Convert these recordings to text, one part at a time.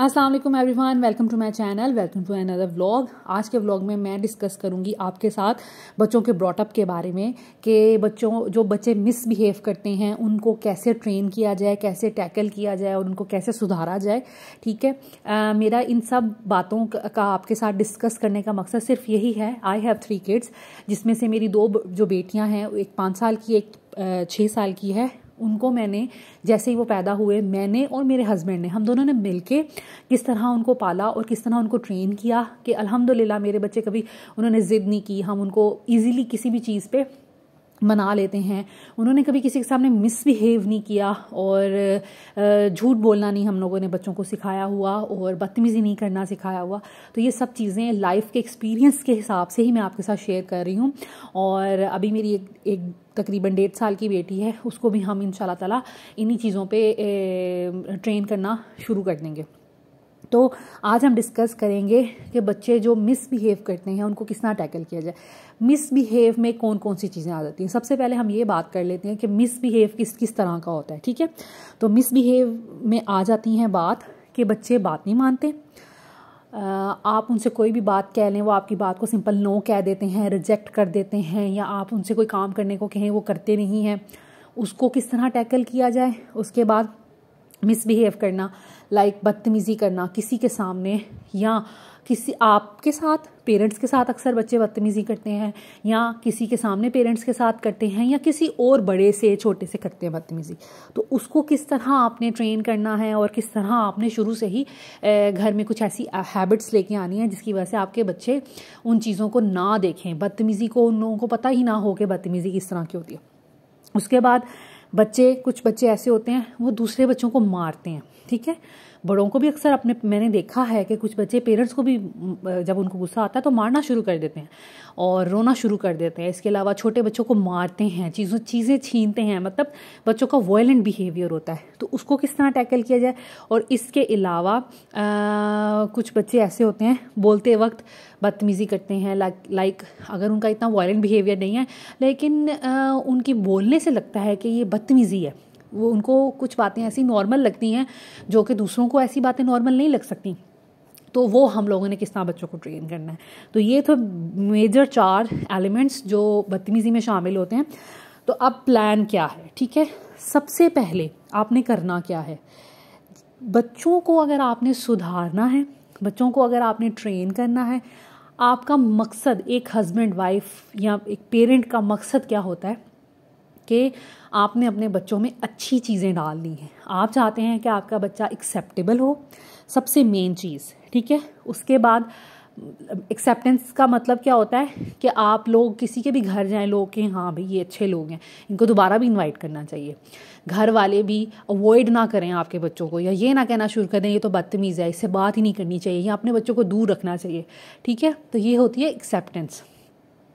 Aslam every one welcome to my channel welcome to another vlog आज के vlog में मैं डिस्कस करूँगी आपके साथ बच्चों के ब्रॉटअप के बारे में कि बच्चों जो बच्चे मिसबिहेव करते हैं उनको कैसे ट्रेन किया जाए कैसे टैकल किया जाए और उनको कैसे सुधारा जाए ठीक है आ, मेरा इन सब बातों का आपके साथ डिस्कस करने का मकसद सिर्फ यही है आई हैव थ्री किड्स जिसमें से मेरी दो जो बेटियाँ हैं एक पाँच साल की एक छः साल की है उनको मैंने जैसे ही वो पैदा हुए मैंने और मेरे हस्बैंड ने हम दोनों ने मिल के किस तरह उनको पाला और किस तरह उनको ट्रेन किया कि अलहमदिल्ला मेरे बच्चे कभी उन्होंने ज़िद नहीं की हम उनको ईज़िली किसी भी चीज़ पर मना लेते हैं उन्होंने कभी किसी के सामने मिसबिहेव नहीं किया और झूठ बोलना नहीं हम लोगों ने बच्चों को सिखाया हुआ और बदतमीज़ी नहीं करना सिखाया हुआ तो ये सब चीज़ें लाइफ के एक्सपीरियंस के हिसाब से ही मैं आपके साथ शेयर कर रही हूँ और अभी मेरी एक एक तकरीबन डेढ़ साल की बेटी है उसको भी हम इन ताला इन्हीं चीज़ों पर ट्रेन करना शुरू कर देंगे तो आज हम डिस्कस करेंगे कि बच्चे जो मिसबिहेव करते हैं उनको किस तरह टैकल किया जाए मिसबिहेव में कौन कौन सी चीज़ें आ जाती हैं सबसे पहले हम ये बात कर लेते हैं कि मिसबिहेव किस किस तरह का होता है ठीक है तो मिसबिहेव में आ जाती हैं बात कि बच्चे बात नहीं मानते आप उनसे कोई भी बात कह लें वो आपकी बात को सिंपल नो कह देते हैं रिजेक्ट कर देते हैं या आप उनसे कोई काम करने को कहें वो करते नहीं हैं उसको किस तरह टैकल किया जाए उसके बाद मिसबिहेव करना लाइक बदतमीज़ी करना किसी के सामने या किसी आपके साथ पेरेंट्स के साथ अक्सर बच्चे बदतमीज़ी करते हैं या किसी के सामने पेरेंट्स के साथ करते हैं या किसी और बड़े से छोटे से करते हैं बदतमीज़ी तो उसको किस तरह आपने ट्रेन करना है और किस तरह आपने शुरू से ही घर में कुछ ऐसी हैबिट्स लेके आनी है जिसकी वजह से आपके बच्चे उन चीज़ों को ना देखें बदतमीज़ी को उन लोगों को पता ही ना हो कि बदतमीज़ी किस तरह की होती है उसके बाद बच्चे कुछ बच्चे ऐसे होते हैं वो दूसरे बच्चों को मारते हैं ठीक है बड़ों को भी अक्सर अपने मैंने देखा है कि कुछ बच्चे पेरेंट्स को भी जब उनको गुस्सा आता है तो मारना शुरू कर देते हैं और रोना शुरू कर देते हैं इसके अलावा छोटे बच्चों को मारते हैं चीज़ों चीज़ें छीनते हैं मतलब बच्चों का वायलेंट बिहेवियर होता है तो उसको किस तरह टैकल किया जाए और इसके अलावा कुछ बच्चे ऐसे होते हैं बोलते वक्त बदतमीज़ी करते हैं लाइक लाइक अगर उनका इतना वायलेंट बिहेवियर नहीं है लेकिन आ, उनकी बोलने से लगता है कि ये बदतमीज़ी है वो उनको कुछ बातें ऐसी नॉर्मल लगती हैं जो कि दूसरों को ऐसी बातें नॉर्मल नहीं लग सकती तो वो हम लोगों ने किस तरह बच्चों को ट्रेन करना है तो ये तो मेजर चार एलिमेंट्स जो बदतमीज़ी में शामिल होते हैं तो अब प्लान क्या है ठीक है सबसे पहले आपने करना क्या है बच्चों को अगर आपने सुधारना है बच्चों को अगर आपने ट्रेन करना है आपका मकसद एक हस्बैंड वाइफ या एक पेरेंट का मकसद क्या होता है कि आपने अपने बच्चों में अच्छी चीज़ें डाल दी हैं आप चाहते हैं कि आपका बच्चा एक्सेप्टेबल हो सबसे मेन चीज़ ठीक है उसके बाद एक्सेप्टेंस का मतलब क्या होता है कि आप लोग किसी के भी घर जाएं लोग के हाँ भाई ये अच्छे लोग हैं इनको दोबारा भी इनवाइट करना चाहिए घर वाले भी अवॉइड ना करें आपके बच्चों को या ये ना कहना शुरू कर दें ये तो बदतमीज़ है इससे बात ही नहीं करनी चाहिए या अपने बच्चों को दूर रखना चाहिए ठीक है तो ये होती है एक्सेप्टेंस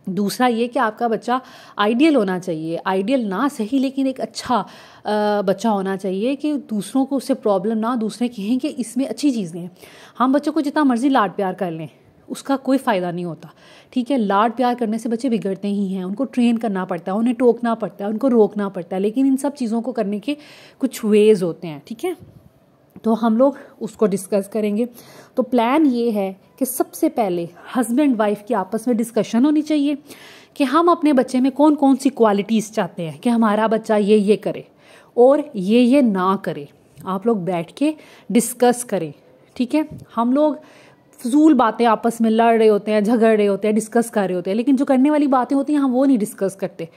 दूसरा ये कि आपका बच्चा आइडियल होना चाहिए आइडियल ना सही लेकिन एक अच्छा बच्चा होना चाहिए कि दूसरों को उससे प्रॉब्लम ना दूसरे कहें कि इसमें अच्छी चीज़ें हैं हम बच्चों को जितना मर्ज़ी लाड प्यार कर लें उसका कोई फ़ायदा नहीं होता ठीक है लाड प्यार करने से बच्चे बिगड़ते ही हैं उनको ट्रेन करना पड़ता है उन्हें टोकना पड़ता है उनको रोकना पड़ता है लेकिन इन सब चीज़ों को करने के कुछ वेज़ होते हैं ठीक है तो हम लोग उसको डिस्कस करेंगे तो प्लान ये है कि सबसे पहले हस्बैंड वाइफ की आपस में डिस्कशन होनी चाहिए कि हम अपने बच्चे में कौन कौन सी क्वालिटीज़ चाहते हैं कि हमारा बच्चा ये ये करे और ये ये ना करे आप लोग बैठ के डिस्कस करें ठीक है हम लोग फजूल बातें आपस में लड़ रहे होते हैं झगड़ रहे होते हैं डिस्कस कर रहे होते हैं लेकिन जो करने वाली बातें होती हैं हम वो नहीं डिस्कस करते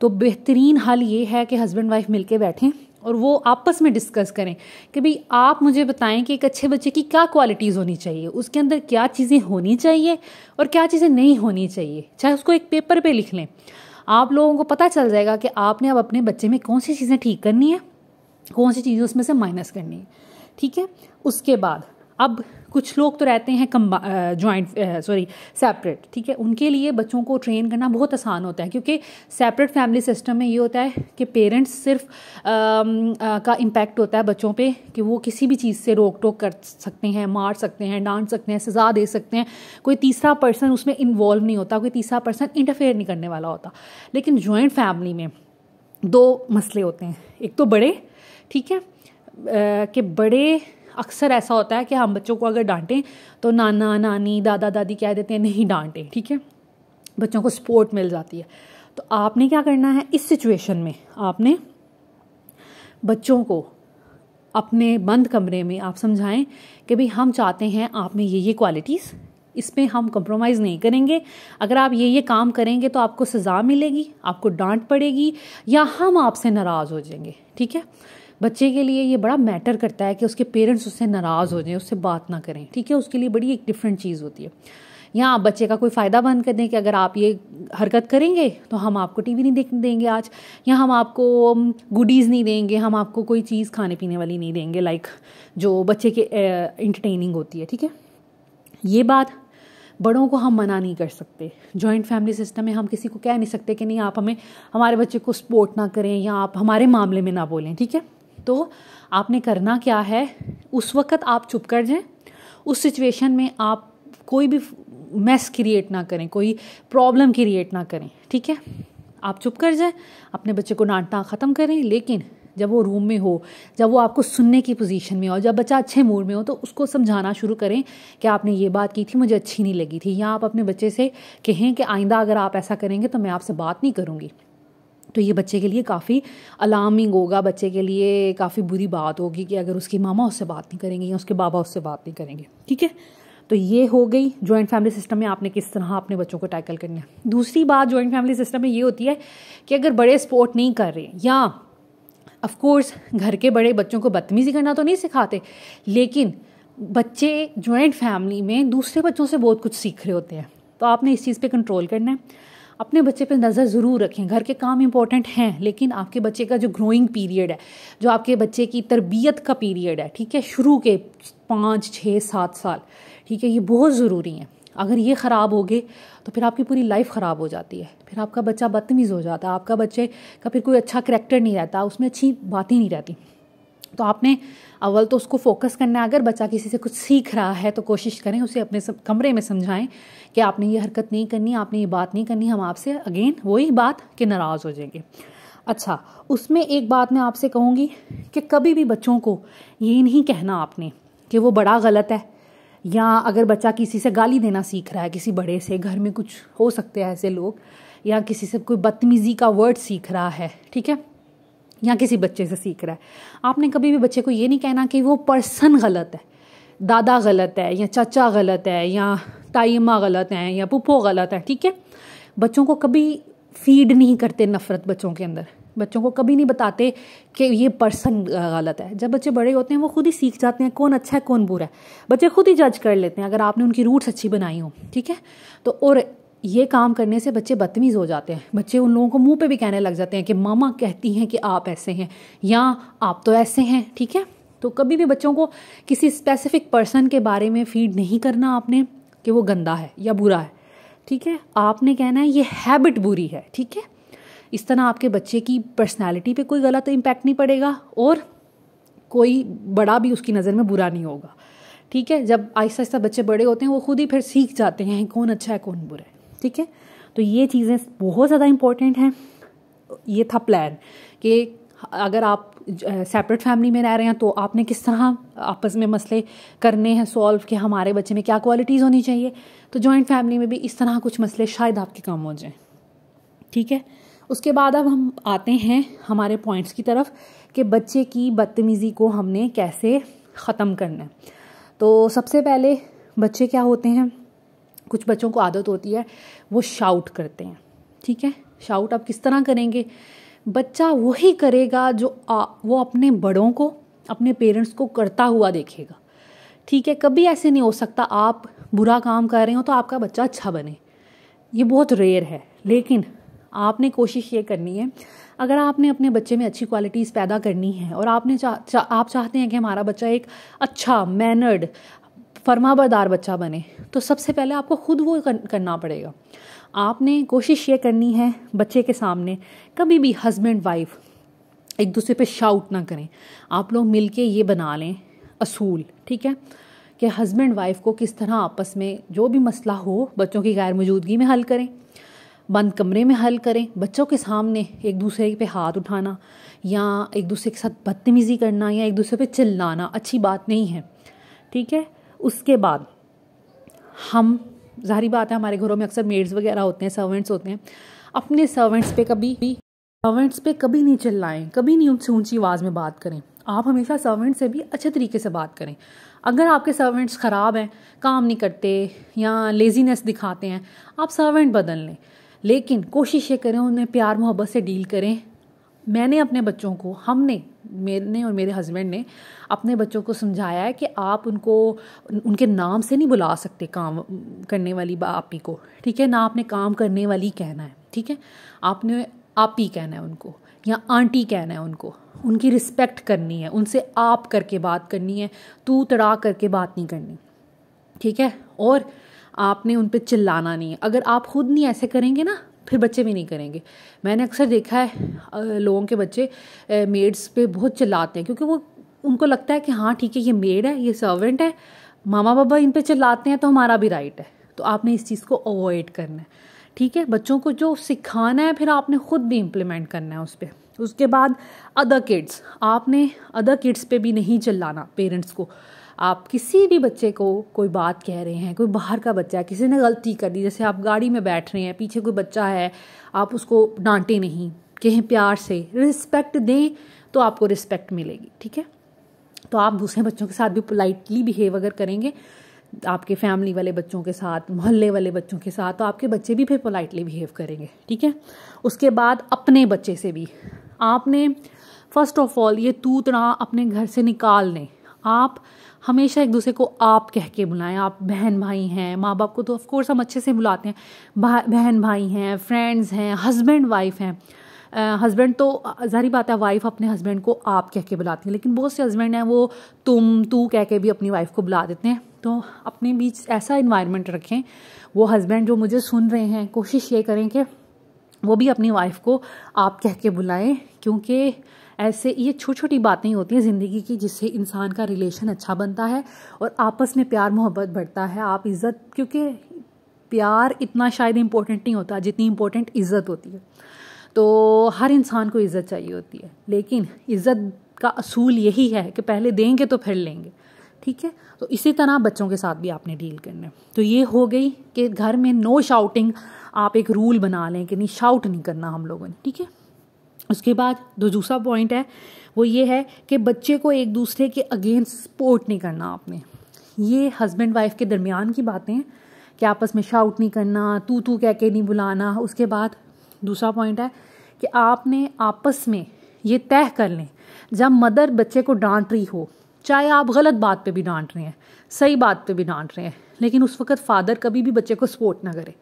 तो बेहतरीन हल ये है कि हस्बैंड वाइफ मिलके बैठें और वो आपस में डिस्कस करें कि भाई आप मुझे बताएं कि एक अच्छे बच्चे की क्या क्वालिटीज़ होनी चाहिए उसके अंदर क्या चीज़ें होनी चाहिए और क्या चीज़ें नहीं होनी चाहिए चाहे उसको एक पेपर पे लिख लें आप लोगों को पता चल जाएगा कि आपने अब अपने बच्चे में कौन सी चीज़ें ठीक करनी है कौन सी चीज़ें उसमें से माइनस करनी है ठीक है उसके बाद अब कुछ लोग तो रहते हैं कम्बा जॉइंट सॉरी सेपरेट ठीक है उनके लिए बच्चों को ट्रेन करना बहुत आसान होता है क्योंकि सेपरेट फैमिली सिस्टम में ये होता है कि पेरेंट्स सिर्फ आ, आ, का इम्पैक्ट होता है बच्चों पे कि वो किसी भी चीज़ से रोक टोक कर सकते हैं मार सकते हैं डांट सकते हैं सज़ा दे सकते हैं कोई तीसरा पर्सन उसमें इन्वॉल्व नहीं होता कोई तीसरा पर्सन इंटरफेयर नहीं करने वाला होता लेकिन जॉइंट फैमिली में दो मसले होते हैं एक तो बड़े ठीक है कि बड़े अक्सर ऐसा होता है कि हम बच्चों को अगर डांटें तो नाना नानी दादा दादी कह देते हैं नहीं डांटें ठीक है बच्चों को सपोर्ट मिल जाती है तो आपने क्या करना है इस सिचुएशन में आपने बच्चों को अपने बंद कमरे में आप समझाएं कि भाई हम चाहते हैं आप में ये ये क्वालिटीज़ इसमें हम कंप्रोमाइज़ नहीं करेंगे अगर आप ये ये काम करेंगे तो आपको सज़ा मिलेगी आपको डांट पड़ेगी या हम आपसे नाराज़ हो जाएंगे ठीक है बच्चे के लिए ये बड़ा मैटर करता है कि उसके पेरेंट्स उससे नाराज़ हो जाएं उससे बात ना करें ठीक है उसके लिए बड़ी एक डिफरेंट चीज़ होती है या आप बच्चे का कोई फ़ायदा बंद कर दें कि अगर आप ये हरकत करेंगे तो हम आपको टीवी नहीं देखने देंगे आज या हम आपको गुडीज़ नहीं देंगे हम आपको कोई चीज़ खाने पीने वाली नहीं देंगे लाइक जो बच्चे के इंटरटेनिंग होती है ठीक है ये बात बड़ों को हम मना नहीं कर सकते जॉइंट फैमिली सिस्टम में हम किसी को कह नहीं सकते कि नहीं आप हमें हमारे बच्चे को सपोर्ट ना करें या आप हमारे मामले में ना बोलें ठीक है तो आपने करना क्या है उस वक्त आप चुप कर जाएं उस सिचुएशन में आप कोई भी मैस क्रिएट ना करें कोई प्रॉब्लम क्रिएट ना करें ठीक है आप चुप कर जाएं अपने बच्चे को डांटना ख़त्म करें लेकिन जब वो रूम में हो जब वो आपको सुनने की पोजीशन में हो जब बच्चा अच्छे मूड में हो तो उसको समझाना शुरू करें कि आपने ये बात की थी मुझे अच्छी नहीं लगी थी या आप अपने बच्चे से कहें कि आइंदा अगर आप ऐसा करेंगे तो मैं आपसे बात नहीं करूँगी तो ये बच्चे के लिए काफ़ी अलार्मिंग होगा बच्चे के लिए काफ़ी बुरी बात होगी कि अगर उसकी मामा उससे बात नहीं करेंगे या उसके बाबा उससे बात नहीं करेंगे ठीक है तो ये हो गई जॉइंट फैमिली सिस्टम में आपने किस तरह अपने बच्चों को टैकल करना है दूसरी बात जॉइंट फैमिली सिस्टम में ये होती है कि अगर बड़े सपोर्ट नहीं कर रहे या अफकोर्स घर के बड़े बच्चों को बदतमीज़ी करना तो नहीं सिखाते लेकिन बच्चे जॉइंट फैमिली में दूसरे बच्चों से बहुत कुछ सीख रहे होते हैं तो आपने इस चीज़ पर कंट्रोल करना है अपने बच्चे पर नज़र ज़रूर रखें घर के काम इंपॉर्टेंट हैं लेकिन आपके बच्चे का जो ग्रोइंग पीरियड है जो आपके बच्चे की तरबियत का पीरियड है ठीक है शुरू के पाँच छः सात साल ठीक है ये बहुत ज़रूरी हैं अगर ये ख़राब हो गए तो फिर आपकी पूरी लाइफ ख़राब हो जाती है फिर आपका बच्चा बदतमीज़ हो जाता है आपका बच्चे का फिर कोई अच्छा करेक्टर नहीं रहता उसमें अच्छी बातें नहीं रहती तो आपने अव्वल तो उसको फोकस करना अगर बच्चा किसी से कुछ सीख रहा है तो कोशिश करें उसे अपने सब कमरे में समझाएं कि आपने ये हरकत नहीं करनी आपने ये बात नहीं करनी हम आपसे अगेन वही बात कि नाराज़ हो जाएंगे अच्छा उसमें एक बात मैं आपसे कहूँगी कि कभी भी बच्चों को ये नहीं कहना आपने कि वो बड़ा गलत है या अगर बच्चा किसी से गाली देना सीख रहा है किसी बड़े से घर में कुछ हो सकते हैं ऐसे लोग या किसी से कोई बदतमीज़ी का वर्ड सीख रहा है ठीक है या किसी बच्चे से सीख रहा है आपने कभी भी बच्चे को ये नहीं कहना कि वो पर्सन गलत है दादा गलत है या चाचा गलत है या ताइमा गलत है या पुप्पो गलत है ठीक है बच्चों को कभी फीड नहीं करते नफ़रत बच्चों के अंदर बच्चों को कभी नहीं बताते कि ये पर्सन गलत है जब बच्चे बड़े होते हैं वो खुद ही सीख जाते हैं कौन अच्छा है कौन बुरा है बच्चे खुद ही जज कर लेते हैं अगर आपने उनकी रूट्स अच्छी बनाई हो ठीक है तो और ये काम करने से बच्चे बदतमीज़ हो जाते हैं बच्चे उन लोगों को मुंह पे भी कहने लग जाते हैं कि मामा कहती हैं कि आप ऐसे हैं या आप तो ऐसे हैं ठीक है तो कभी भी बच्चों को किसी स्पेसिफिक पर्सन के बारे में फीड नहीं करना आपने कि वो गंदा है या बुरा है ठीक है आपने कहना है ये हैबिट बुरी है ठीक है इस तरह आपके बच्चे की पर्सनैलिटी पर कोई गलत इम्पैक्ट नहीं पड़ेगा और कोई बड़ा भी उसकी नज़र में बुरा नहीं होगा ठीक है जब आहिस्ता आहिस्ता बच्चे बड़े होते हैं वो खुद ही फिर सीख जाते हैं कौन अच्छा है कौन बुरा है ठीक है तो ये चीज़ें बहुत ज़्यादा इम्पोर्टेंट हैं ये था प्लान कि अगर आप सेपरेट फैमिली में रह रहे हैं तो आपने किस तरह आपस में मसले करने हैं सॉल्व कि हमारे बच्चे में क्या क्वालिटीज़ होनी चाहिए तो जॉइंट फैमिली में भी इस तरह कुछ मसले शायद आपके कम हो जाएं ठीक है उसके बाद अब हम आते हैं हमारे पॉइंट्स की तरफ कि बच्चे की बदतमीज़ी को हमने कैसे ख़त्म करना है तो सबसे पहले बच्चे क्या होते हैं कुछ बच्चों को आदत होती है वो शाउट करते हैं ठीक है शाउट आप किस तरह करेंगे बच्चा वही करेगा जो आ, वो अपने बड़ों को अपने पेरेंट्स को करता हुआ देखेगा ठीक है कभी ऐसे नहीं हो सकता आप बुरा काम कर रहे हो तो आपका बच्चा अच्छा बने ये बहुत रेयर है लेकिन आपने कोशिश ये करनी है अगर आपने अपने बच्चे में अच्छी क्वालिटीज़ पैदा करनी है और आपने चा, चा, आप चाहते हैं कि हमारा बच्चा एक अच्छा मैनर्ड फरमाबरदार बच्चा बने तो सबसे पहले आपको खुद वो करना पड़ेगा आपने कोशिश ये करनी है बच्चे के सामने कभी भी हस्बैंड वाइफ एक दूसरे पे शाउट ना करें आप लोग मिल के ये बना लें असूल ठीक है कि हस्बैंड वाइफ को किस तरह आपस में जो भी मसला हो बच्चों की गैर मौजूदगी में हल करें बंद कमरे में हल करें बच्चों के सामने एक दूसरे पे हाथ उठाना या एक दूसरे के साथ बदतमीज़ी करना या एक दूसरे पे चिल्लाना अच्छी बात नहीं है ठीक है उसके बाद हम जारी बात है हमारे घरों में अक्सर मेड्स वगैरह होते हैं सर्वेंट्स होते हैं अपने सर्वेंट्स पे कभी भी सर्वेंट्स पे कभी नहीं चिल्लाएं कभी नहीं उनसे ऊंची आवाज़ में बात करें आप हमेशा सर्वेंट से भी अच्छे तरीके से बात करें अगर आपके सर्वेंट्स ख़राब हैं काम नहीं करते या लेज़ीनेस दिखाते हैं आप सर्वेंट बदल लें लेकिन कोशिश ये करें उन्हें प्यार मोहब्बत से डील करें मैंने अपने बच्चों को हमने मैंने और मेरे हस्बैंड ने अपने बच्चों को समझाया है कि आप उनको उनके नाम से नहीं बुला सकते काम करने वाली आप ही को ठीक है ना आपने काम करने वाली कहना है ठीक है आपने आप ही कहना है उनको या आंटी कहना है उनको उनकी रिस्पेक्ट करनी है उनसे आप करके बात करनी है तू तड़ा करके बात नहीं करनी ठीक है और आपने उन पर चिल्लाना नहीं है अगर आप खुद नहीं ऐसे करेंगे ना फिर बच्चे भी नहीं करेंगे मैंने अक्सर देखा है लोगों के बच्चे मेड्स पे बहुत चिल्लाते हैं क्योंकि वो उनको लगता है कि हाँ ठीक है ये मेड है ये सर्वेंट है मामा बाबा इन पर चिल्लाते हैं तो हमारा भी राइट है तो आपने इस चीज़ को अवॉइड करना है ठीक है बच्चों को जो सिखाना है फिर आपने ख़ुद भी इम्प्लीमेंट करना है उस पर उसके बाद अदर किड्स आपने अदर किड्स पे भी नहीं चिल्लाना पेरेंट्स को आप किसी भी बच्चे को कोई बात कह रहे हैं कोई बाहर का बच्चा है किसी ने गलती कर दी जैसे आप गाड़ी में बैठ रहे हैं पीछे कोई बच्चा है आप उसको डांटे नहीं कहें प्यार से रिस्पेक्ट दें तो आपको रिस्पेक्ट मिलेगी ठीक है तो आप दूसरे बच्चों के साथ भी पोलाइटली बिहेव अगर करेंगे आपके फैमिली वाले बच्चों के साथ मोहल्ले वाले बच्चों के साथ तो आपके बच्चे भी फिर पोलाइटली बिहेव करेंगे ठीक है उसके बाद अपने बच्चे से भी आपने फर्स्ट ऑफ ऑल ये तू अपने घर से निकाल लें आप हमेशा एक दूसरे को आप कह के बुलाएं आप बहन भाई हैं माँ बाप को तो ऑफकोर्स हम अच्छे से बुलाते हैं भा, बहन भाई हैं फ्रेंड्स हैं हस्बैंड वाइफ हैं हस्बैंड तो जारी बात है वाइफ अपने हस्बैंड को आप कह के बुलाती हैं लेकिन बहुत से हस्बैंड हैं वो तुम तू कह के भी अपनी वाइफ को बुला देते हैं तो अपने बीच ऐसा इन्वायरमेंट रखें वो हस्बैंड जो मुझे सुन रहे हैं कोशिश ये करें कि वो भी अपनी वाइफ को आप कह के बुलाएं क्योंकि ऐसे ये छोटी छोटी बातें होती हैं ज़िंदगी की जिससे इंसान का रिलेशन अच्छा बनता है और आपस में प्यार मोहब्बत बढ़ता है आप इज़्ज़त क्योंकि प्यार इतना शायद इम्पोर्टेंट नहीं होता जितनी इम्पोर्टेंट इज़्ज़त होती है तो हर इंसान को इज़्ज़त चाहिए होती है लेकिन इज़्ज़त का असूल यही है कि पहले देंगे तो फिर लेंगे ठीक है तो इसी तरह बच्चों के साथ भी आपने डील करना है तो ये हो गई कि घर में नो शाउटिंग आप एक रूल बना लें कि नहीं शाउट नहीं करना हम लोगों ने ठीक है उसके बाद जो दूसरा पॉइंट है वो ये है कि बच्चे को एक दूसरे के अगेंस्ट सपोर्ट नहीं करना आपने ये हस्बैंड वाइफ के दरमियान की बातें कि आपस में शाउट नहीं करना तू तू कह के नहीं बुलाना उसके बाद दूसरा पॉइंट है कि आपने आपस में ये तय कर लें जब मदर बच्चे को डांट रही हो चाहे आप गलत बात पे भी डांट रहे हैं सही बात पे भी डांट रहे हैं लेकिन उस वक्त फ़ादर कभी भी बच्चे को सपोर्ट ना करें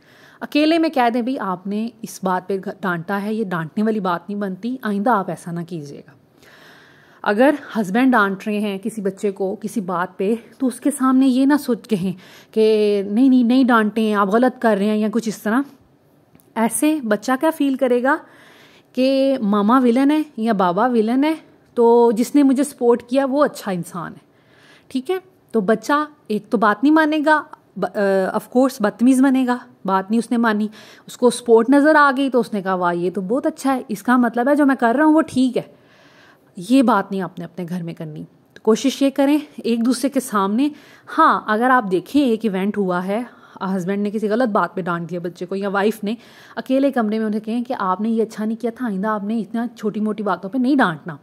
अकेले में कह दें भाई आपने इस बात पे डांटा है ये डांटने वाली बात नहीं बनती आइंदा आप ऐसा ना कीजिएगा अगर हस्बैंड डांट रहे हैं किसी बच्चे को किसी बात पे तो उसके सामने ये ना सोच कहें कि नहीं नहीं नहीं हैं आप गलत कर रहे हैं या कुछ इस तरह ऐसे बच्चा क्या फील करेगा कि मामा विलन है या बाबा विलन है तो जिसने मुझे सपोर्ट किया वो अच्छा इंसान है ठीक है तो बच्चा एक तो बात नहीं मानेगा ऑफ कोर्स बदतमीज़ बनेगा बात नहीं उसने मानी उसको स्पोर्ट नज़र आ गई तो उसने कहा वाह ये तो बहुत अच्छा है इसका मतलब है जो मैं कर रहा हूँ वो ठीक है ये बात नहीं आपने अपने घर में करनी तो कोशिश ये करें एक दूसरे के सामने हाँ अगर आप देखें एक इवेंट हुआ है हस्बैंड ने किसी गलत बात पे डांट दिया बच्चे को या वाइफ ने अकेले कमरे में उन्हें कहें कि आपने ये अच्छा नहीं किया था आइंदा आपने इतना छोटी मोटी बातों पे नहीं डांटना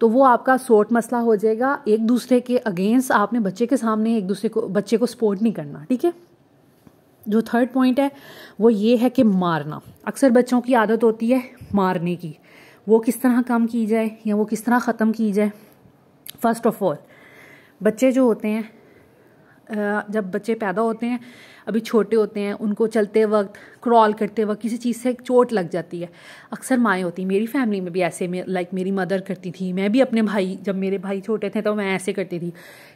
तो वो आपका सोट मसला हो जाएगा एक दूसरे के अगेंस्ट आपने बच्चे के सामने एक दूसरे को बच्चे को सपोर्ट नहीं करना ठीक है जो थर्ड पॉइंट है वो ये है कि मारना अक्सर बच्चों की आदत होती है मारने की वो किस तरह कम की जाए या वो किस तरह ख़त्म की जाए फर्स्ट ऑफ ऑल बच्चे जो होते हैं जब बच्चे पैदा होते हैं अभी छोटे होते हैं उनको चलते वक्त क्रॉल करते वक्त किसी चीज़ से चोट लग जाती है अक्सर माएँ होती मेरी फैमिली में भी ऐसे में लाइक मेरी मदर करती थी मैं भी अपने भाई जब मेरे भाई छोटे थे तो मैं ऐसे करती थी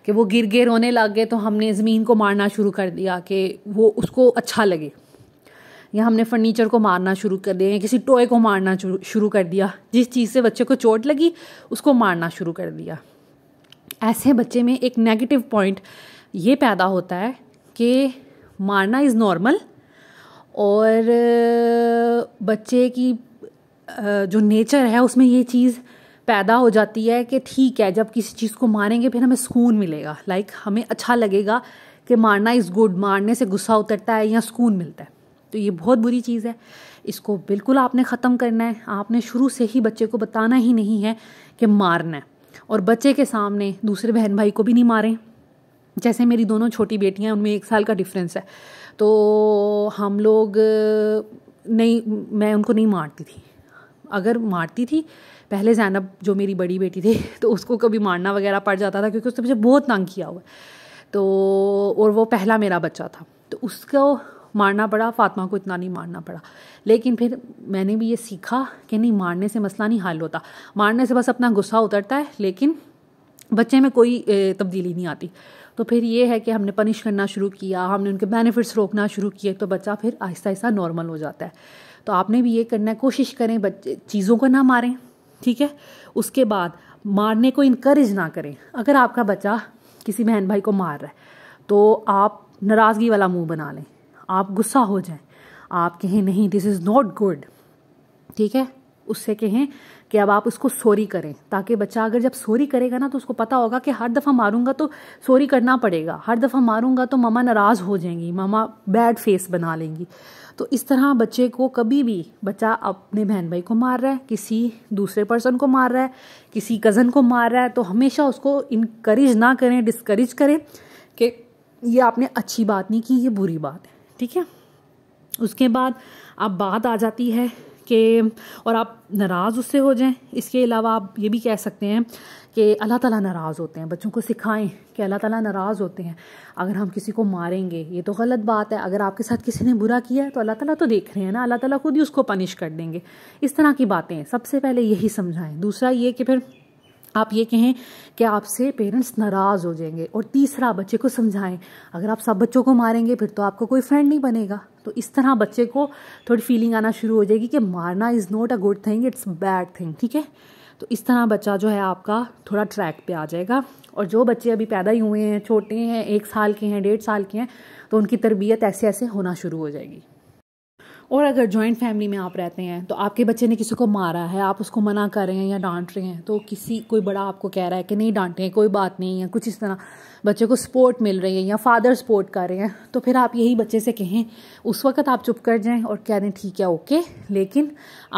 कि वो गिर गिर रोने लग गए तो हमने ज़मीन को मारना शुरू कर दिया कि वो उसको अच्छा लगे या हमने फर्नीचर को मारना शुरू कर दिया या किसी टॉय को मारना शुरू कर दिया जिस चीज़ से बच्चे को चोट लगी उसको मारना शुरू कर दिया ऐसे बच्चे में एक नेगेटिव पॉइंट ये पैदा होता है कि मारना इज़ नॉर्मल और बच्चे की जो नेचर है उसमें ये चीज़ पैदा हो जाती है कि ठीक है जब किसी चीज़ को मारेंगे फिर हमें सुकून मिलेगा लाइक हमें अच्छा लगेगा कि मारना इज़ गुड मारने से गुस्सा उतरता है या सुकून मिलता है तो ये बहुत बुरी चीज़ है इसको बिल्कुल आपने ख़त्म करना है आपने शुरू से ही बच्चे को बताना ही नहीं है कि मारना है और बच्चे के सामने दूसरे बहन भाई को भी नहीं मारें जैसे मेरी दोनों छोटी बेटियाँ हैं उनमें एक साल का डिफरेंस है तो हम लोग नहीं मैं उनको नहीं मारती थी अगर मारती थी पहले जैनब जो मेरी बड़ी बेटी थी तो उसको कभी मारना वगैरह पड़ जाता था क्योंकि उसने मुझे बहुत तंग किया हुआ तो और वो पहला मेरा बच्चा था तो उसको मारना पड़ा फातिमा को इतना नहीं मारना पड़ा लेकिन फिर मैंने भी ये सीखा कि नहीं मारने से मसला नहीं हल होता मारने से बस अपना गुस्सा उतरता है लेकिन बच्चे में कोई तब्दीली नहीं आती तो फिर ये है कि हमने पनिश करना शुरू किया हमने उनके बेनिफिट्स रोकना शुरू किए तो बच्चा फिर आहिस्ता आहिस्ता नॉर्मल हो जाता है तो आपने भी ये करना है कोशिश करें बच्चे चीज़ों को ना मारें ठीक है उसके बाद मारने को इनक्रेज ना करें अगर आपका बच्चा किसी बहन भाई को मार रहा है तो आप नाराज़गी वाला मुंह बना लें आप गुस्सा हो जाएं आप कहें नहीं दिस इज़ नॉट गुड ठीक है उससे कहें कि अब आप उसको सोरी करें ताकि बच्चा अगर जब सोरी करेगा ना तो उसको पता होगा कि हर दफ़ा मारूंगा तो सोरी करना पड़ेगा हर दफ़ा मारूंगा तो मामा नाराज़ हो जाएंगी मामा बैड फेस बना लेंगी तो इस तरह बच्चे को कभी भी बच्चा अपने बहन भाई को मार रहा है किसी दूसरे पर्सन को मार रहा है किसी कज़न को मार रहा है तो हमेशा उसको इनक्रेज ना करें डिस्करेज करें कि ये आपने अच्छी बात नहीं की ये बुरी बात है ठीक है उसके बाद अब बात आ जाती है कि और आप नाराज़ उससे हो जाएं इसके अलावा आप ये भी कह सकते हैं कि अल्लाह ताला नाराज़ होते हैं बच्चों को सिखाएं कि अल्लाह ताला नाराज़ होते हैं अगर हम किसी को मारेंगे ये तो गलत बात है अगर आपके साथ किसी ने बुरा किया है तो अल्लाह ताला तो देख रहे हैं ना अल्लाह ताला खुद ही उसको पनिश कर देंगे इस तरह की बातें सबसे पहले यही समझाएं दूसरा ये कि फिर आप ये कहें कि आपसे पेरेंट्स नाराज़ हो जाएंगे और तीसरा बच्चे को समझाएं अगर आप सब बच्चों को मारेंगे फिर तो आपको कोई फ्रेंड नहीं बनेगा तो इस तरह बच्चे को थोड़ी फीलिंग आना शुरू हो जाएगी कि मारना is not a good thing it's bad thing ठीक है तो इस तरह बच्चा जो है आपका थोड़ा ट्रैक पे आ जाएगा और जो बच्चे अभी पैदा ही हुए हैं छोटे हैं एक साल के हैं डेढ़ साल के हैं तो उनकी तरबियत ऐसे ऐसे होना शुरू हो जाएगी और अगर जॉइंट फैमिली में आप रहते हैं तो आपके बच्चे ने किसी को मारा है आप उसको मना कर रहे हैं या डांट रहे हैं तो किसी कोई बड़ा आपको कह रहा है कि नहीं हैं कोई बात नहीं है कुछ इस तरह बच्चे को सपोर्ट मिल रही है या फादर सपोर्ट कर रहे हैं तो फिर आप यही बच्चे से कहें उस वक्त आप चुप कर जाएं और कह दें ठीक है ओके लेकिन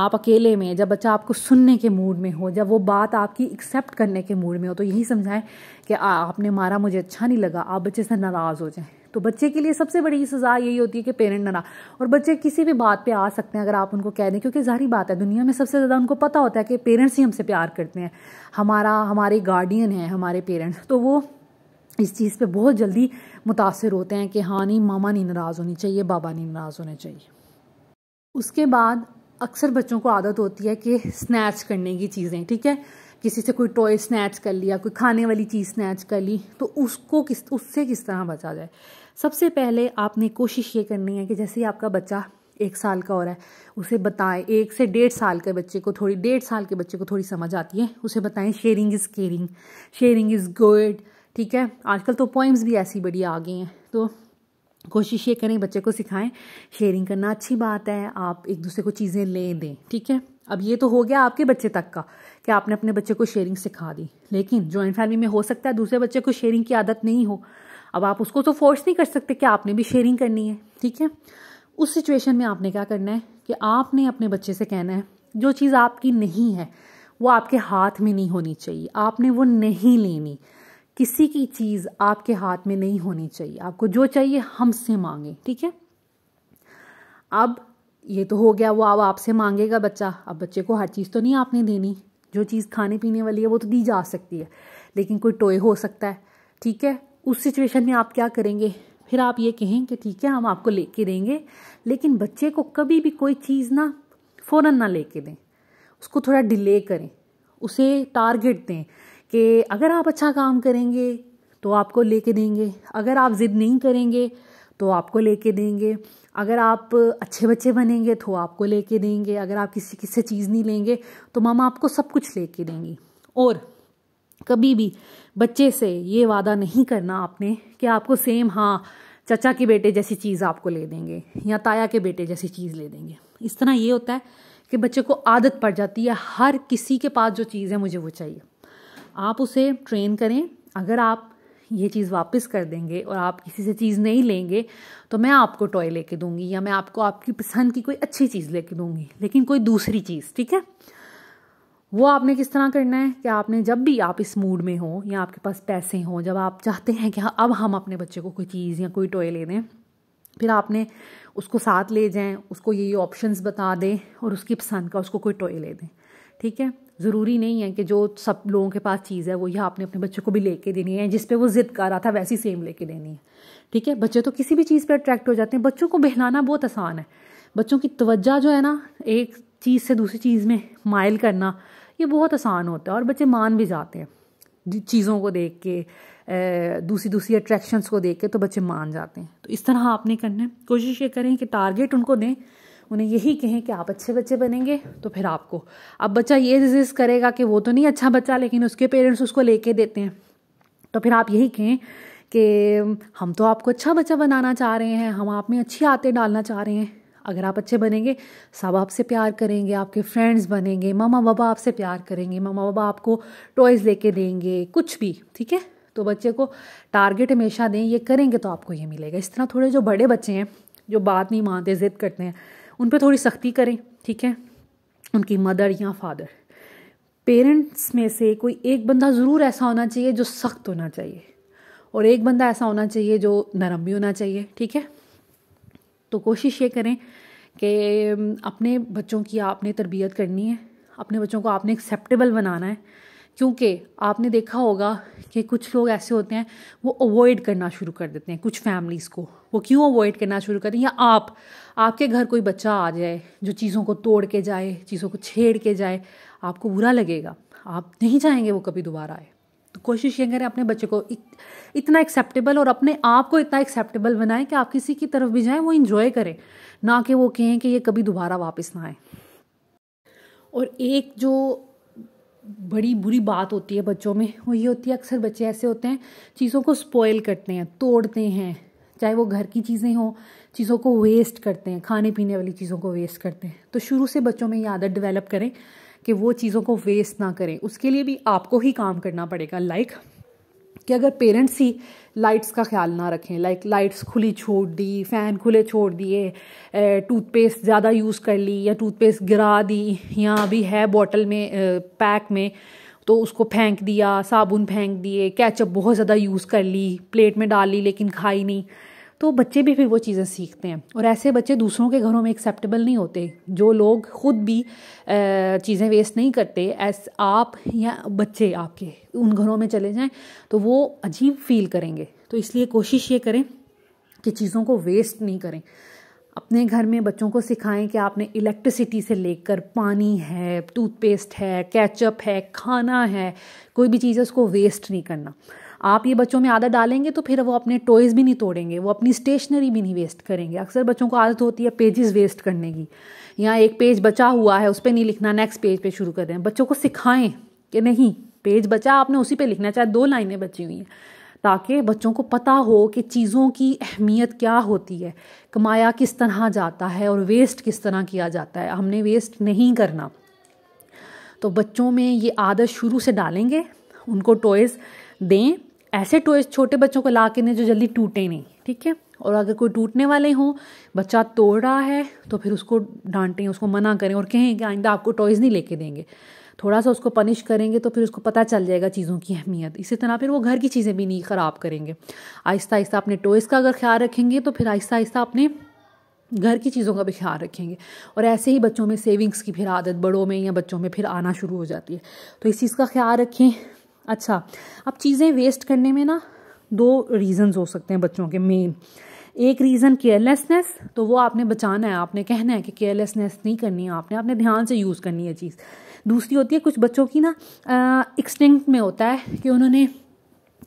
आप अकेले में जब बच्चा आपको सुनने के मूड में हो जब वो बात आपकी एक्सेप्ट करने के मूड में हो तो यही समझाएं कि आपने मारा मुझे अच्छा नहीं लगा आप बच्चे से नाराज़ हो जाएं तो बच्चे के लिए सबसे बड़ी सज़ा यही होती है कि पेरेंट ना और बच्चे किसी भी बात पे आ सकते हैं अगर आप उनको कह दें क्योंकि जारी बात है दुनिया में सबसे ज़्यादा उनको पता होता है कि पेरेंट्स ही हमसे प्यार करते हैं हमारा हमारे गार्डियन है हमारे पेरेंट्स तो वो इस चीज़ पर बहुत जल्दी मुतासर होते हैं कि हाँ नहीं मामा नहीं नाराज़ होनी चाहिए बाबा नहीं नाराज़ होने चाहिए उसके बाद अक्सर बच्चों को आदत होती है कि स्नैच करने की चीज़ें ठीक है किसी से कोई टॉय स्नैच कर लिया कोई खाने वाली चीज़ स्नैच कर ली तो उसको किस उससे किस तरह बचा जाए सबसे पहले आपने कोशिश ये करनी है कि जैसे ही आपका बच्चा एक साल का हो रहा है उसे बताएं एक से डेढ़ साल के बच्चे को थोड़ी डेढ़ साल के बच्चे को थोड़ी समझ आती है उसे बताएं sharing is caring sharing is good ठीक है आजकल तो पोइम्स भी ऐसी बड़ी आ गई हैं तो कोशिश ये करें बच्चे को सिखाएं शेयरिंग करना अच्छी बात है आप एक दूसरे को चीज़ें ले दें ठीक है अब ये तो हो गया आपके बच्चे तक का कि आपने अपने बच्चे को शेयरिंग सिखा दी लेकिन जॉइंट फैमिली में हो सकता है दूसरे बच्चे को शेयरिंग की आदत नहीं हो अब आप उसको तो फोर्स नहीं कर सकते कि आपने भी शेयरिंग करनी है ठीक है उस सिचुएशन में आपने क्या करना है कि आपने अपने बच्चे से कहना है जो चीज़ आपकी नहीं है वो आपके हाथ में नहीं होनी चाहिए आपने वो नहीं लेनी किसी की चीज़ आपके हाथ में नहीं होनी चाहिए आपको जो चाहिए हमसे मांगे ठीक है अब ये तो हो गया वो अब आपसे मांगेगा बच्चा अब बच्चे को हर चीज़ तो नहीं आपने देनी जो चीज़ खाने पीने वाली है वो तो दी जा सकती है लेकिन कोई टोय हो सकता है ठीक है उस सिचुएशन में आप क्या करेंगे फिर आप ये कहें कि ठीक है हम आपको लेके देंगे लेकिन बच्चे को कभी भी कोई चीज़ ना फ़ौर ना लेके दें उसको थोड़ा डिले करें उसे टारगेट दें कि अगर आप अच्छा काम करेंगे तो आपको लेके देंगे अगर आप ज़िद नहीं करेंगे तो आपको लेके देंगे अगर आप अच्छे बच्चे बनेंगे तो आपको लेके देंगे अगर आप किसी किसी चीज़ नहीं लेंगे तो मामा आपको सब कुछ लेके देंगी और कभी भी बच्चे से ये वादा नहीं करना आपने कि आपको सेम हाँ चचा के बेटे जैसी चीज़ आपको ले देंगे या ताया के बेटे जैसी चीज़ ले देंगे इस तरह ये होता है कि बच्चे को आदत पड़ जाती है हर किसी के पास जो चीज़ है मुझे वो चाहिए आप उसे ट्रेन करें अगर आप ये चीज़ वापस कर देंगे और आप किसी से चीज़ नहीं लेंगे तो मैं आपको टॉय लेके दूंगी या मैं आपको आपकी पसंद की कोई अच्छी चीज़ लेके दूंगी लेकिन कोई दूसरी चीज़ ठीक है वो आपने किस तरह करना है कि आपने जब भी आप इस मूड में हो या आपके पास पैसे हों जब आप चाहते हैं कि हाँ, अब हम अपने बच्चे को कोई चीज़ या कोई टॉय ले दें फिर आपने उसको साथ ले जाएं उसको ये ये ऑप्शन बता दें और उसकी पसंद का उसको कोई टॉय ले दें ठीक है ज़रूरी नहीं है कि जो सब लोगों के पास चीज़ है वो यह आपने अपने बच्चे को भी लेके देनी है जिस पे वो ज़िद कर रहा था वैसी सेम लेके देनी है ठीक है बच्चे तो किसी भी चीज़ पे अट्रैक्ट हो जाते हैं बच्चों को बहलाना बहुत आसान है बच्चों की तवज्जा जो है ना एक चीज़ से दूसरी चीज़ में माइल करना ये बहुत आसान होता है और बच्चे मान भी जाते हैं चीज़ों को देख के दूसरी दूसरी अट्रैक्शंस को देख के तो बच्चे मान जाते हैं तो इस तरह आपने करना है कोशिश ये करें कि टारगेट उनको दें उन्हें यही कहें कि आप अच्छे बच्चे बनेंगे तो फिर आपको अब बच्चा ये रिजिस्ट करेगा कि वो तो नहीं अच्छा बच्चा लेकिन उसके पेरेंट्स उसको लेके देते हैं तो फिर आप यही कहें कि हम तो आपको अच्छा बच्चा बनाना चाह रहे हैं हम आप में अच्छी आते डालना चाह रहे हैं अगर आप अच्छे बनेंगे सब आपसे प्यार करेंगे आपके फ्रेंड्स बनेंगे मामा बाबा आपसे प्यार करेंगे मामा बाबा आपको टॉयज़ लेके देंगे कुछ भी ठीक है तो बच्चे को टारगेट हमेशा दें ये करेंगे तो आपको ये मिलेगा इस तरह थोड़े जो बड़े बच्चे हैं जो बात नहीं मानते ज़िद करते हैं उन पर थोड़ी सख्ती करें ठीक है उनकी मदर या फादर पेरेंट्स में से कोई एक बंदा ज़रूर ऐसा होना चाहिए जो सख्त होना चाहिए और एक बंदा ऐसा होना चाहिए जो नरम भी होना चाहिए ठीक है तो कोशिश ये करें कि अपने बच्चों की आपने तरबियत करनी है अपने बच्चों को आपने एक्सेप्टेबल बनाना है क्योंकि आपने देखा होगा कि कुछ लोग ऐसे होते हैं वो अवॉइड करना शुरू कर देते हैं कुछ फैमिलीज़ को वो क्यों अवॉइड करना शुरू करते हैं या आप आपके घर कोई बच्चा आ जाए जो चीज़ों को तोड़ के जाए चीज़ों को छेड़ के जाए आपको बुरा लगेगा आप नहीं चाहेंगे वो कभी दोबारा आए कोशिश ये करें अपने बच्चे को इतना एक्सेप्टेबल और अपने आप को इतना एक्सेप्टेबल बनाएं कि आप किसी की तरफ भी जाएं वो इन्जॉय करें ना कि वो कहें कि ये कभी दोबारा वापस ना आए और एक जो बड़ी बुरी बात होती है बच्चों में वो ये होती है अक्सर बच्चे ऐसे होते हैं चीज़ों को स्पॉयल करते हैं तोड़ते हैं चाहे वो घर की चीज़ें हों चीज़ों को वेस्ट करते हैं खाने पीने वाली चीज़ों को वेस्ट करते हैं तो शुरू से बच्चों में ये आदत डेवलप करें कि वो चीज़ों को वेस्ट ना करें उसके लिए भी आपको ही काम करना पड़ेगा लाइक कि अगर पेरेंट्स ही लाइट्स का ख्याल ना रखें लाइक लाइट्स खुली छोड़ दी फ़ैन खुले छोड़ दिए टूथपेस्ट ज़्यादा यूज़ कर ली या टूथपेस्ट गिरा दी या अभी है बॉटल में पैक में तो उसको फेंक दिया साबुन फेंक दिए कैचअप बहुत ज़्यादा यूज़ कर ली प्लेट में डाल ली लेकिन खाई नहीं तो बच्चे भी फिर वो चीज़ें सीखते हैं और ऐसे बच्चे दूसरों के घरों में एक्सेप्टेबल नहीं होते जो लोग ख़ुद भी चीज़ें वेस्ट नहीं करते एस आप या बच्चे आपके उन घरों में चले जाएं तो वो अजीब फील करेंगे तो इसलिए कोशिश ये करें कि चीज़ों को वेस्ट नहीं करें अपने घर में बच्चों को सिखाएं कि आपने इलेक्ट्रिसिटी से लेकर पानी है टूथपेस्ट है कैचअप है खाना है कोई भी चीज़ है उसको वेस्ट नहीं करना आप ये बच्चों में आदत डालेंगे तो फिर वो अपने टॉयज़ भी नहीं तोड़ेंगे वो अपनी स्टेशनरी भी नहीं वेस्ट करेंगे अक्सर बच्चों को आदत होती है पेजेस वेस्ट करने की या एक पेज बचा हुआ है उस पर नहीं लिखना नेक्स्ट पेज पर शुरू कर दें बच्चों को सिखाएं कि नहीं पेज बचा आपने उसी पर लिखना चाहे दो लाइनें बची हुई हैं ताकि बच्चों को पता हो कि चीज़ों की अहमियत क्या होती है कमाया किस तरह जाता है और वेस्ट किस तरह किया जाता है हमने वेस्ट नहीं करना तो बच्चों में ये आदत शुरू से डालेंगे उनको टॉयज़ दें ऐसे टॉयज छोटे बच्चों को ला के दें जो जल्दी टूटे नहीं ठीक है और अगर कोई टूटने वाले हों बच्चा तोड़ रहा है तो फिर उसको डांटें उसको मना करें और कहें कि आइंदा आपको टॉयज़ नहीं लेके देंगे थोड़ा सा उसको पनिश करेंगे तो फिर उसको पता चल जाएगा चीज़ों की अहमियत इसी तरह फिर वो घर की चीज़ें भी नहीं ख़राब करेंगे आहिस्ता आहिस्ता अपने टॉयज़ का अगर ख्याल रखेंगे तो फिर आहिस्ता आहिस्ता अपने घर की चीज़ों का भी ख्याल रखेंगे और ऐसे ही बच्चों में सेविंग्स की फिर आदत बड़ों में या बच्चों में फिर आना शुरू हो जाती है तो इस चीज़ का ख्याल रखें अच्छा अब चीज़ें वेस्ट करने में ना दो रीज़न्स हो सकते हैं बच्चों के मेन एक रीज़न केयरलेसनेस तो वो आपने बचाना है आपने कहना है कि केयरलेसनेस नहीं करनी है आपने आपने ध्यान से यूज़ करनी है चीज़ दूसरी होती है कुछ बच्चों की ना एक्सटेंट में होता है कि उन्होंने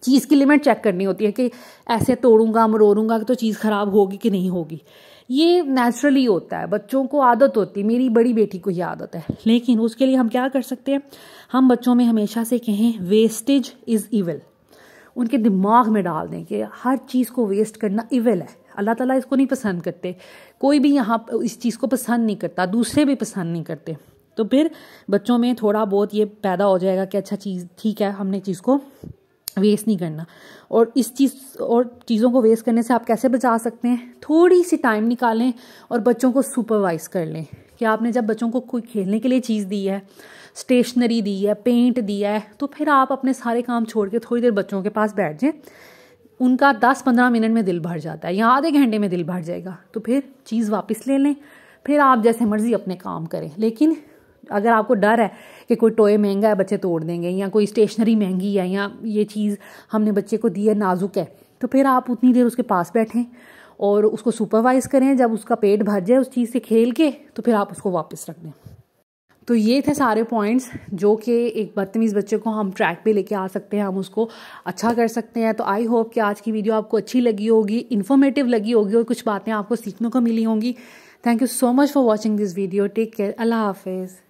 चीज़ की लिमिट चेक करनी होती है कि ऐसे तोड़ूंगा मरोड़ूंगा तो चीज़ ख़राब होगी कि नहीं होगी ये नेचुरली होता है बच्चों को आदत होती है मेरी बड़ी बेटी को ये आदत है लेकिन उसके लिए हम क्या कर सकते हैं हम बच्चों में हमेशा से कहें वेस्टेज इज़ इवल उनके दिमाग में डाल दें कि हर चीज़ को वेस्ट करना इवल है अल्लाह ताला इसको नहीं पसंद करते कोई भी यहाँ इस चीज़ को पसंद नहीं करता दूसरे भी पसंद नहीं करते तो फिर बच्चों में थोड़ा बहुत ये पैदा हो जाएगा कि अच्छा चीज़ ठीक है हमने चीज़ को वेस्ट नहीं करना और इस चीज़ और चीज़ों को वेस्ट करने से आप कैसे बचा सकते हैं थोड़ी सी टाइम निकालें और बच्चों को सुपरवाइज़ कर लें कि आपने जब बच्चों को कोई खेलने के लिए चीज़ दी है स्टेशनरी दी है पेंट दिया है तो फिर आप अपने सारे काम छोड़ के थोड़ी देर बच्चों के पास बैठ जाएं उनका दस पंद्रह मिनट में दिल भर जाता है या आधे घंटे में दिल भर जाएगा तो फिर चीज़ वापस ले लें फिर आप जैसे मर्ज़ी अपने काम करें लेकिन अगर आपको डर है कि कोई टॉय महंगा है बच्चे तोड़ देंगे या कोई स्टेशनरी महंगी है या ये चीज़ हमने बच्चे को दी है नाजुक है तो फिर आप उतनी देर उसके पास बैठें और उसको सुपरवाइज़ करें जब उसका पेट भर जाए उस चीज़ से खेल के तो फिर आप उसको वापस रख दें तो ये थे सारे पॉइंट्स जो कि एक बदतमीज़ बच्चे को हम ट्रैक पे लेके आ सकते हैं हम उसको अच्छा कर सकते हैं तो आई होप कि आज की वीडियो आपको अच्छी लगी होगी इन्फॉर्मेटिव लगी होगी और कुछ बातें आपको सीखने को मिली होंगी thank you so much for watching this video take care अल्लाह हाफिज़